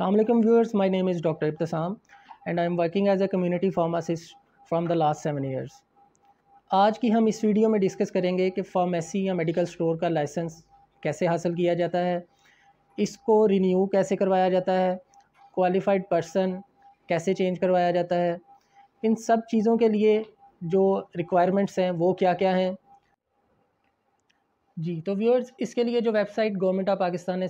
वालेकुम viewers my name is doctor Ibtasam and I am working as a community pharmacist from the last seven years आज की हम इस video में discuss करेंगे कि फार्मेसी या मेडिकल स्टोर का लाइसेंस कैसे हासिल किया जाता है इसको रिन्यू कैसे करवाया जाता है क्वालिफाइड पर्सन कैसे चेंज करवाया जाता है इन सब चीज़ों के लिए जो रिक्वायरमेंट्स हैं वो क्या क्या हैं जी तो व्यूअर्स इसके लिए जो वेबसाइट गवर्नमेंट ऑफ पाकिस्तान ने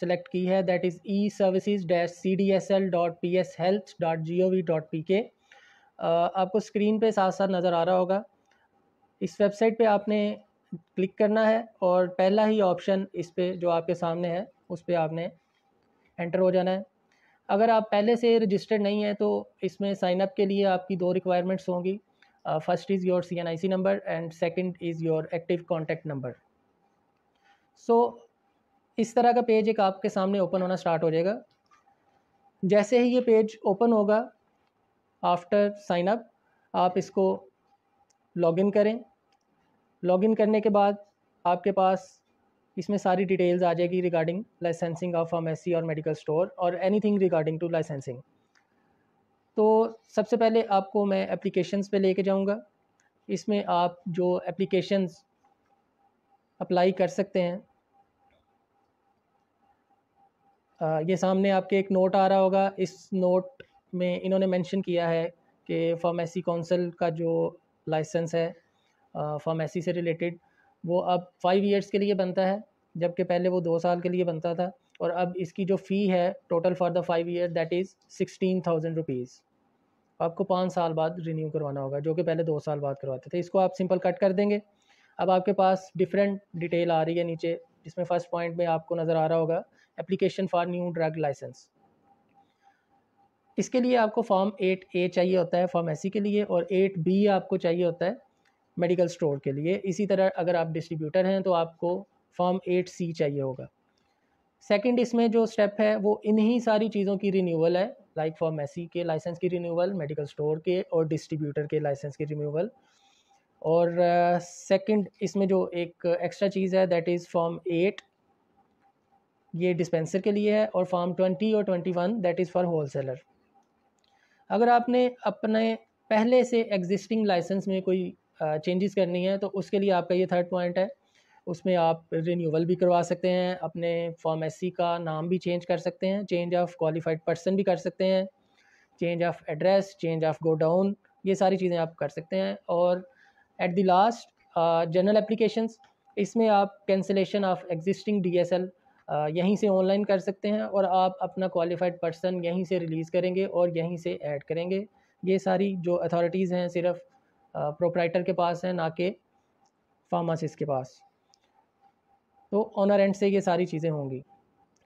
सेलेक्ट की है that is E services dash C D S L dot P S health dot G O V dot P K आपको स्क्रीन पे साथ साथ नज़र आ रहा होगा इस वेबसाइट पे आपने क्लिक करना है और पहला ही ऑप्शन इस पर जो आपके सामने है उस पर आपने एंटर हो जाना है अगर आप पहले से रजिस्टर्ड नहीं है तो इसमें साइनअप के लिए आपकी दो रिक्वायरमेंट्स होंगी first is your C N I C number and second is your active contact number so इस तरह का पेज एक आपके सामने ओपन होना स्टार्ट हो जाएगा जैसे ही ये पेज ओपन होगा आफ्टर साइन अप आप इसको लॉगिन करें लॉगिन करने के बाद आपके पास इसमें सारी डिटेल्स आ जाएगी रिगार्डिंग लाइसेंसिंग ऑफ फार्मेसी और मेडिकल स्टोर और एनीथिंग रिगार्डिंग टू लाइसेंसिंग तो सबसे पहले आपको मैं एप्लीकेशंस पे लेके जाऊंगा इसमें आप जो एप्लीकेशंस अप्लाई कर सकते हैं ये सामने आपके एक नोट आ रहा होगा इस नोट में इन्होंने मेंशन किया है कि फार्मेसी काउंसिल का जो लाइसेंस है फार्मेसी से रिलेटेड वो अब फाइव इयर्स के लिए बनता है जबकि पहले वो दो साल के लिए बनता था और अब इसकी जो फ़ी है total for the five year that is sixteen thousand rupees आपको पाँच साल बाद रिन्यू करवाना होगा जो कि पहले दो साल बाद करवाते थे इसको आप सिंपल कट कर देंगे अब आपके पास डिफरेंट डिटेल आ रही है नीचे जिसमें फर्स्ट पॉइंट में आपको नज़र आ रहा होगा application for new drug licence इसके लिए आपको फॉर्म एट ए चाहिए होता है फार्मेसी के लिए और एट बी आपको चाहिए होता है मेडिकल स्टोर के लिए इसी तरह अगर आप डिस्ट्रीब्यूटर हैं तो आपको फॉर्म एट सी चाहिए होगा सेकंड इसमें जो स्टेप है वो इन्हीं सारी चीज़ों की रिन्यूअल है लाइक फार्मेसी के लाइसेंस की रिन्यूअल मेडिकल स्टोर के और डिस्ट्रीब्यूटर के लाइसेंस की रिन्यूअल और सेकंड uh, इसमें जो एक एक्स्ट्रा चीज़ है दैट इज़ फॉर्म एट ये डिस्पेंसर के लिए है और फॉर्म ट्वेंटी और twenty one that is for whole seller अगर आपने अपने पहले से एग्जिस्टिंग लाइसेंस में कोई चेंजेस करनी है तो उसके लिए आपका ये थर्ड पॉइंट है उसमें आप रिन्यूअल भी करवा सकते हैं अपने फॉर्म एस का नाम भी चेंज कर सकते हैं चेंज ऑफ क्वालिफाइड पर्सन भी कर सकते हैं change of address change of godown ये सारी चीज़ें आप कर सकते हैं और at the last general applications इसमें आप कैंसिलेशन ऑफ एग्जिस्टिंग डी यहीं से ऑनलाइन कर सकते हैं और आप अपना क्वालिफाइड पर्सन यहीं से रिलीज़ करेंगे और यहीं से ऐड करेंगे ये सारी जो अथॉरिटीज़ हैं सिर्फ प्रोपराइटर के पास हैं ना कि फार्मासिस्ट के पास तो ऑनर एंड से ये सारी चीज़ें होंगी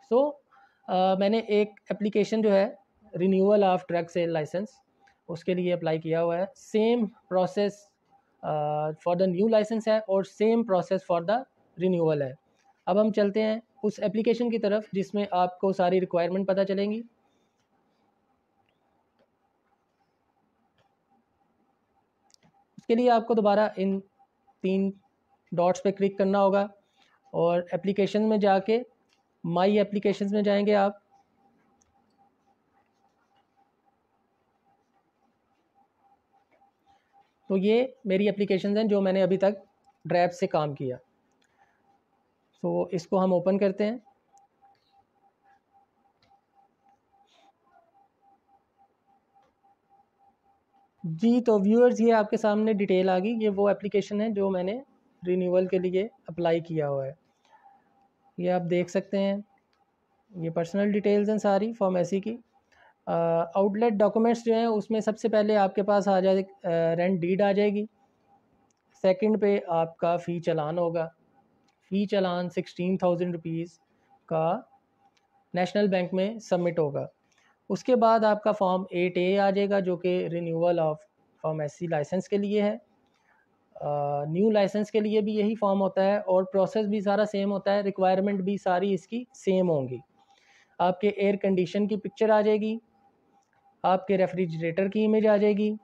सो so, मैंने एक एप्लीकेशन जो है renewal of drug sale licence उसके लिए अप्लाई किया हुआ है same process for the new licence है और same process for the renewal है अब हम चलते हैं उस एप्लीकेशन की तरफ जिसमें आपको सारी रिक्वायरमेंट पता चलेंगी उसके लिए आपको दोबारा इन तीन डॉट्स पे क्लिक करना होगा और एप्लीकेशन में जाके माई एप्लीकेशन में जाएंगे आप तो ये मेरी एप्लीकेशन हैं जो मैंने अभी तक ड्रैप से काम किया तो इसको हम ओपन करते हैं जी तो व्यूअर्स ये आपके सामने डिटेल आ गई ये वो एप्लीकेशन है जो मैंने रिन्यूअल के लिए अप्लाई किया हुआ है ये आप देख सकते हैं ये पर्सनल डिटेल्स हैं सारी फॉर्म की आउटलेट डॉक्यूमेंट्स जो हैं उसमें सबसे पहले आपके पास आ जाए रेंट डीड आ जाएगी सेकंड पे आपका फ़ी चलान होगा fee challan sixteen thousand rupees का नेशनल बैंक में सबमिट होगा उसके बाद आपका फॉर्म एट ए आ जाएगा जो कि renewal of form S licence के लिए है न्यू uh, लाइसेंस के लिए भी यही फॉर्म होता है और प्रोसेस भी सारा सेम होता है रिक्वायरमेंट भी सारी इसकी सेम होंगी आपके एयर कंडीशन की पिक्चर आ जाएगी आपके रेफ्रिजरेटर की इमेज आ जाएगी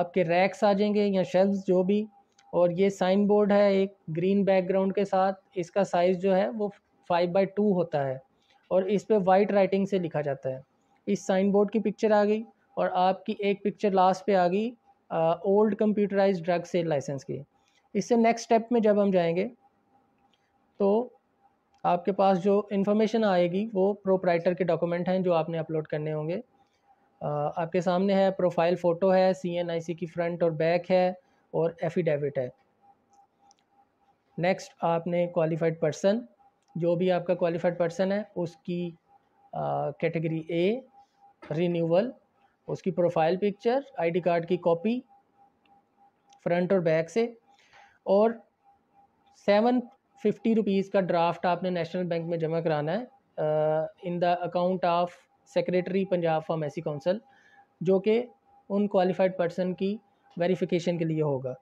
आपके रैक्स आ जाएंगे या शेल्व्स जो भी और ये साइन बोर्ड है एक ग्रीन बैकग्राउंड के साथ इसका साइज़ जो है वो फाइव बाई टू होता है और इस पर वाइट राइटिंग से लिखा जाता है इस साइन बोर्ड की पिक्चर आ गई और आपकी एक पिक्चर लास्ट पे आ गई old computerise drug sale licence की इससे नेक्स्ट स्टेप में जब हम जाएंगे तो आपके पास जो इन्फॉर्मेशन आएगी वो प्रोपराइटर के डॉक्यूमेंट हैं जो आपने अपलोड करने होंगे आपके सामने है प्रोफाइल फ़ोटो है सी एन आई सी की फ़्रंट और बैक है और एफिडेविट है नेक्स्ट आपने क्वालिफाइड पर्सन जो भी आपका क्वालिफाइड पर्सन है उसकी कैटेगरी ए रिन्यूअल उसकी प्रोफाइल पिक्चर आईडी कार्ड की कॉपी फ्रंट और बैक से और सेवन फिफ्टी रुपीज़ का ड्राफ्ट आपने नेशनल बैंक में जमा कराना है in the account of secretary Punjab pharmacy council जो कि उन क्वालिफाइड पर्सन की वेरिफिकेशन के लिए होगा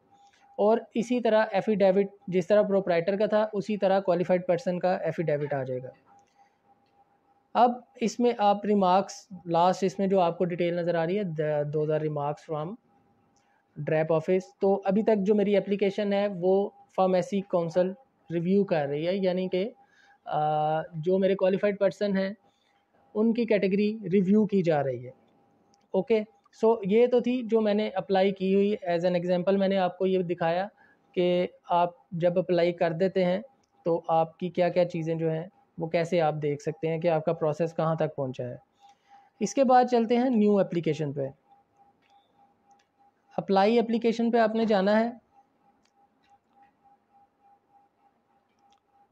और इसी तरह एफिडेविट जिस तरह प्रोपराइटर का था उसी तरह क्वालिफाइड पर्सन का एफिडेविट आ जाएगा अब इसमें आप रिमार्क्स लास्ट इसमें जो आपको डिटेल नज़र आ रही है दो हज़ार रिमार्क्स फ्राम ड्रैप ऑफिस तो अभी तक जो मेरी एप्लीकेशन है वो फार्मेसी काउंसिल रिव्यू कर रही है यानी कि जो मेरे क्वालिफाइड पर्सन हैं उनकी कैटेगरी रिव्यू की जा रही है ओके सो so, ये तो थी जो मैंने अप्लाई की हुई एज एन एग्ज़ाम्पल मैंने आपको ये दिखाया कि आप जब अप्लाई कर देते हैं तो आपकी क्या क्या चीज़ें जो हैं वो कैसे आप देख सकते हैं कि आपका प्रोसेस कहाँ तक पहुँचा है इसके बाद चलते हैं न्यू एप्लीकेशन पे अप्लाई एप्लीकेशन पे आपने जाना है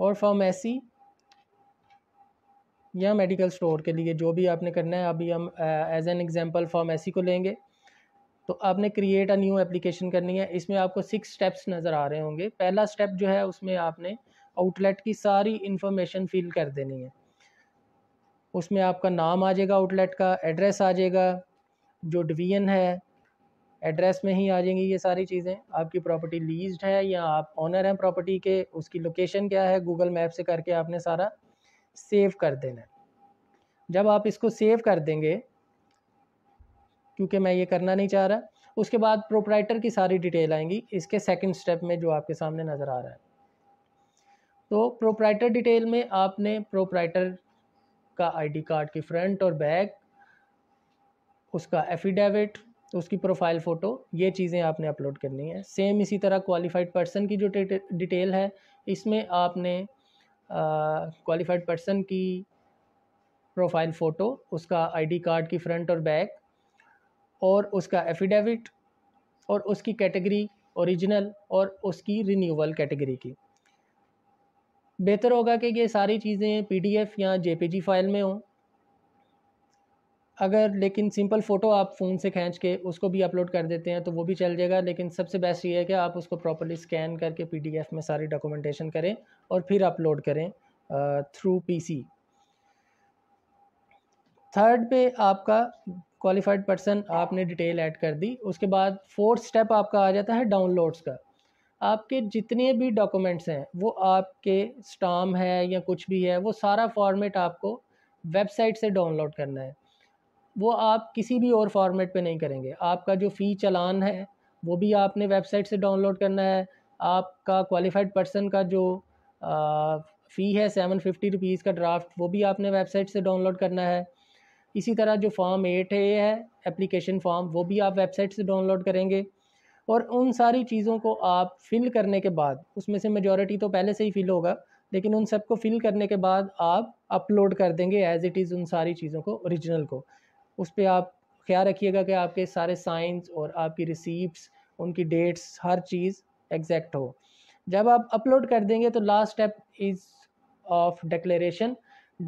और फॉर्म एसी या मेडिकल स्टोर के लिए जो भी आपने करना है अभी हम एज एन एग्जांपल फार्मेसी को लेंगे तो आपने क्रिएट अ न्यू एप्लीकेशन करनी है इसमें आपको सिक्स स्टेप्स नज़र आ रहे होंगे पहला स्टेप जो है उसमें आपने आउटलेट की सारी इन्फॉर्मेशन फिल कर देनी है उसमें आपका नाम आ जाएगा आउटलेट का एड्रेस आ जाएगा जो डिवीजन है एड्रेस में ही आ जाएंगी ये सारी चीज़ें आपकी प्रॉपर्टी लीज्ड है या आप ऑनर हैं प्रॉपर्टी के उसकी लोकेशन क्या है गूगल मैप से करके आपने सारा सेव कर देना है जब आप इसको सेव कर देंगे क्योंकि मैं ये करना नहीं चाह रहा उसके बाद प्रोपराइटर की सारी डिटेल आएंगी इसके सेकंड स्टेप में जो आपके सामने नज़र आ रहा है तो प्रोपराइटर डिटेल में आपने प्रोपराइटर का आईडी कार्ड की फ्रंट और बैक उसका एफिडेविट उसकी प्रोफाइल फ़ोटो ये चीज़ें आपने अपलोड करनी है सेम इसी तरह क्वालिफाइड पर्सन की जो डिटेल है इसमें आपने क्वालिफाइड पर्सन की प्रोफाइल फ़ोटो उसका आईडी कार्ड की फ्रंट और बैक और उसका एफिडेविट और उसकी कैटेगरी ओरिजिनल और उसकी रिन्यूअल कैटेगरी की बेहतर होगा कि ये सारी चीज़ें पीडीएफ या जेपीजी फाइल में हों अगर लेकिन सिंपल फ़ोटो आप फ़ोन से खींच के उसको भी अपलोड कर देते हैं तो वो भी चल जाएगा लेकिन सबसे बेस्ट ये है कि आप उसको प्रॉपरली स्कैन करके पीडीएफ में सारी डॉक्यूमेंटेशन करें और फिर अपलोड करें थ्रू पीसी थर्ड पे आपका क्वालिफाइड पर्सन आपने डिटेल ऐड कर दी उसके बाद फोर्थ स्टेप आपका आ जाता है डाउनलोड्स का आपके जितने भी डॉक्यूमेंट्स हैं वो आपके स्टाम है या कुछ भी है वो सारा फॉर्मेट आपको वेबसाइट से डाउनलोड करना है वो आप किसी भी और फॉर्मेट पे नहीं करेंगे आपका जो फ़ी चलान है वो भी आपने वेबसाइट से डाउनलोड करना है आपका क्वालिफाइड पर्सन का जो फ़ी है सेवन फिफ्टी रुपीज़ का ड्राफ्ट वो भी आपने वेबसाइट से डाउनलोड करना है इसी तरह जो फॉर्म एट ए है एप्लीकेशन फॉर्म वो भी आप वेबसाइट से डाउनलोड करेंगे और उन सारी चीज़ों को आप फिल करने के बाद उसमें से मेजॉरिटी तो पहले से ही फिल होगा लेकिन उन सबको फिल करने के बाद आप अपलोड कर देंगे एज़ इट इज़ उन सारी चीज़ों को ओरिजिनल को उस पर आप ख्याल रखिएगा कि आपके सारे साइंस और आपकी रिसीप्ट उनकी डेट्स हर चीज़ एग्जैक्ट हो जब आप अपलोड कर देंगे तो last step is of declaration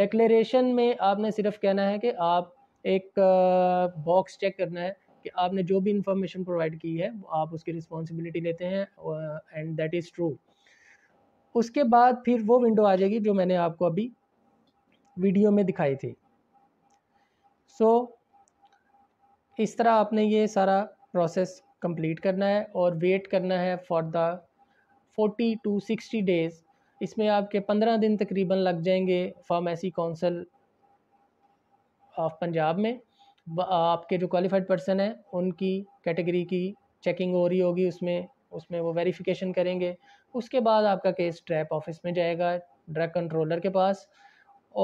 declaration में आपने सिर्फ कहना है कि आप एक बॉक्स चेक करना है कि आपने जो भी इंफॉर्मेशन प्रोवाइड की है आप उसकी रिस्पॉन्सिबिलिटी लेते हैं एंड दैट इज़ ट्रू उसके बाद फिर वो विंडो आ जाएगी जो मैंने आपको अभी वीडियो में दिखाई थी सो so, इस तरह आपने ये सारा प्रोसेस कंप्लीट करना है और वेट करना है for the 40 to sixty days इसमें आपके पंद्रह दिन तकरीबन लग जाएंगे फार्मेसी काउंसिल ऑफ पंजाब में आपके जो क्वालिफाइड पर्सन हैं उनकी कैटेगरी की चेकिंग हो रही होगी उसमें उसमें वो वेरिफिकेशन करेंगे उसके बाद आपका केस ट्रैप ऑफिस में जाएगा ड्रग कंट्रोलर के पास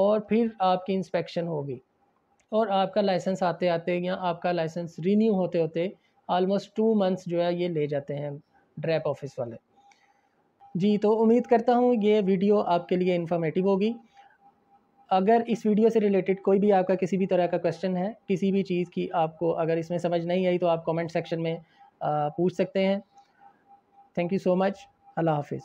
और फिर आपकी इंस्पेक्शन होगी और आपका लाइसेंस आते आते या आपका लाइसेंस रीन्यू होते होते आलमोस्ट टू मंथ्स जो है ये ले जाते हैं ड्रैप ऑफिस वाले जी तो उम्मीद करता हूँ ये वीडियो आपके लिए इन्फॉर्मेटिव होगी अगर इस वीडियो से रिलेटेड कोई भी आपका किसी भी तरह का क्वेश्चन है किसी भी चीज़ की आपको अगर इसमें समझ नहीं आई तो आप कमेंट सेक्शन में पूछ सकते हैं थैंक यू सो मच अल्लाह हाफिज़